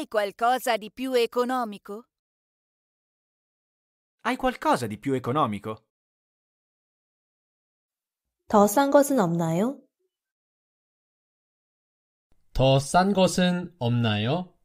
Hai qualcosa di più economico? Hai qualcosa di più economico? 더싼 것은 없나요? 더싼 것은 없나요?